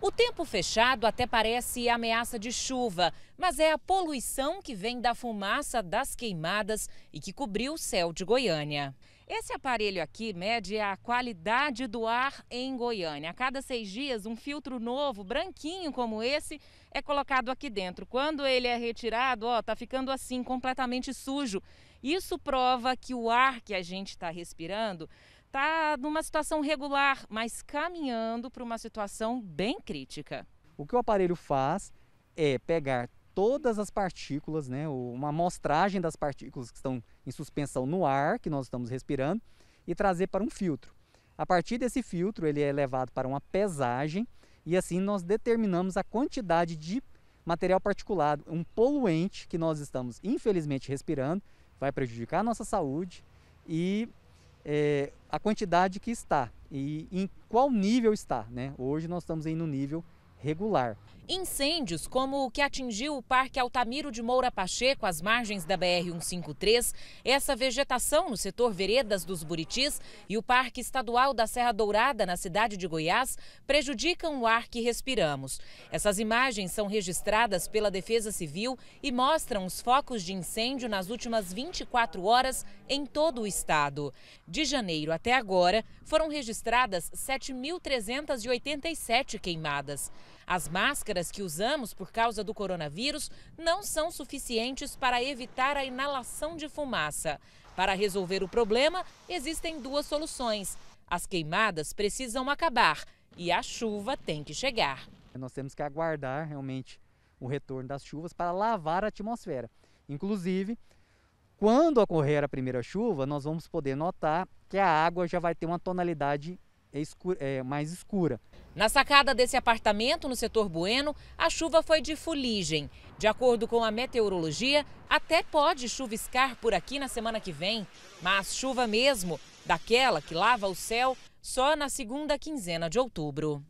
O tempo fechado até parece ameaça de chuva, mas é a poluição que vem da fumaça das queimadas e que cobriu o céu de Goiânia. Esse aparelho aqui mede a qualidade do ar em Goiânia. A cada seis dias, um filtro novo, branquinho como esse, é colocado aqui dentro. Quando ele é retirado, ó, tá ficando assim, completamente sujo. Isso prova que o ar que a gente está respirando está numa situação regular, mas caminhando para uma situação bem crítica. O que o aparelho faz é pegar todas as partículas, né, uma amostragem das partículas que estão em suspensão no ar que nós estamos respirando e trazer para um filtro. A partir desse filtro, ele é levado para uma pesagem e assim nós determinamos a quantidade de material particulado, um poluente que nós estamos infelizmente respirando, vai prejudicar a nossa saúde e é, a quantidade que está e em qual nível está. Né? Hoje nós estamos aí no nível regular. Incêndios como o que atingiu o Parque Altamiro de Moura Pacheco, às margens da BR-153, essa vegetação no setor Veredas dos Buritis e o Parque Estadual da Serra Dourada, na cidade de Goiás, prejudicam o ar que respiramos. Essas imagens são registradas pela Defesa Civil e mostram os focos de incêndio nas últimas 24 horas em todo o estado. De janeiro até agora, foram registradas 7.387 queimadas. As máscaras que usamos por causa do coronavírus não são suficientes para evitar a inalação de fumaça. Para resolver o problema, existem duas soluções. As queimadas precisam acabar e a chuva tem que chegar. Nós temos que aguardar realmente o retorno das chuvas para lavar a atmosfera. Inclusive, quando ocorrer a primeira chuva, nós vamos poder notar que a água já vai ter uma tonalidade é, escura, é mais escura. Na sacada desse apartamento, no setor Bueno, a chuva foi de fuligem. De acordo com a meteorologia, até pode chuviscar por aqui na semana que vem, mas chuva mesmo, daquela que lava o céu, só na segunda quinzena de outubro.